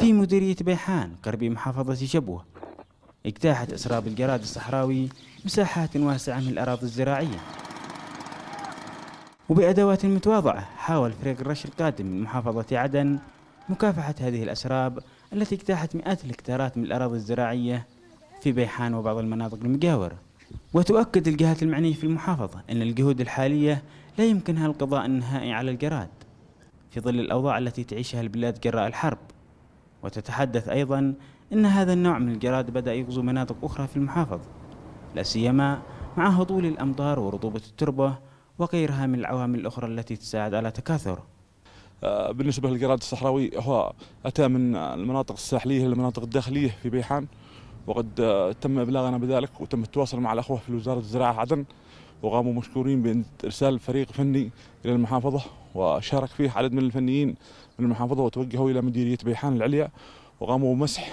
في مديرية بيحان قرب محافظة شبوة اجتاحت أسراب الجراد الصحراوي مساحات واسعة من الأراضي الزراعية وبأدوات متواضعة حاول فريق الرش القادم من محافظة عدن مكافحة هذه الأسراب التي اجتاحت مئات الهكتارات من الأراضي الزراعية في بيحان وبعض المناطق المجاورة وتؤكد الجهات المعنية في المحافظة أن الجهود الحالية لا يمكنها القضاء النهائي على الجراد في ظل الأوضاع التي تعيشها البلاد جراء الحرب وتتحدث أيضا أن هذا النوع من الجراد بدأ يغزو مناطق أخرى في المحافظ لا سيما مع هطول الأمطار ورطوبة التربة وغيرها من العوامل الأخرى التي تساعد على تكاثر آه، بالنسبة للجراد الصحراوي هو أتى من المناطق الساحلية إلى المناطق الداخلية في بيحان وقد آه، تم إبلاغنا بذلك وتم التواصل مع الأخوة في وزارة الزراعة عدن وقاموا مشكورين بارسال فريق فني الى المحافظه وشارك فيه عدد من الفنيين من المحافظه وتوجهوا الى مديريه بيحان العليا وقاموا بمسح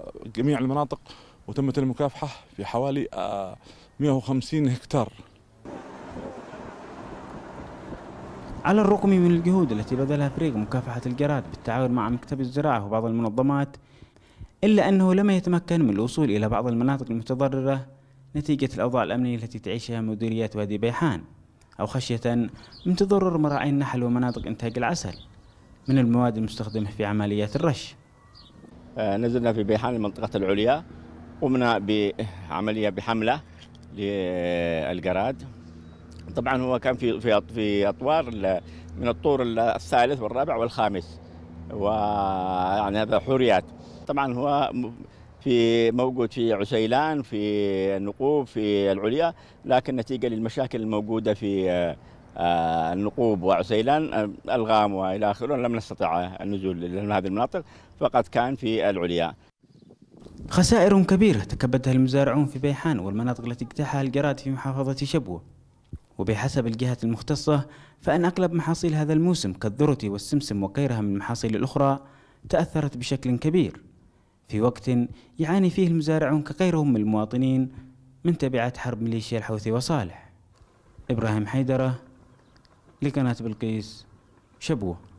آه، جميع المناطق وتمت المكافحه في حوالي 150 آه، هكتار على الرغم من الجهود التي بذلها فريق مكافحة الجراد بالتعاون مع مكتب الزراعة وبعض المنظمات إلا أنه لم يتمكن من الوصول إلى بعض المناطق المتضررة نتيجة الأوضاع الأمنية التي تعيشها مديريات وادي بيحان أو خشية من تضرر مراعي النحل ومناطق إنتاج العسل من المواد المستخدمة في عمليات الرش آه، نزلنا في بيحان المنطقة العليا قمنا بعملية بحملة للجراد طبعا هو كان في في في اطوار من الطور الثالث والرابع والخامس ويعني هذا حوريات طبعا هو في موجود في عسيلان في النقوب في العليا لكن نتيجه للمشاكل الموجوده في آه، آه، النقوب وعسيلان آه، الغام والى اخره لم نستطع النزول الى هذه المناطق فقد كان في العليا خسائر كبيرة تكبدها المزارعون في بيحان والمناطق التي اجتاحها الجراد في محافظة شبوة وبحسب الجهات المختصة فإن أغلب محاصيل هذا الموسم كالذرة والسمسم وغيرها من المحاصيل الأخرى تأثرت بشكل كبير في وقت يعاني فيه المزارعون كغيرهم من المواطنين من تبعات حرب ميليشيا الحوثي وصالح إبراهيم حيدرة لقناة بلقيس شبوه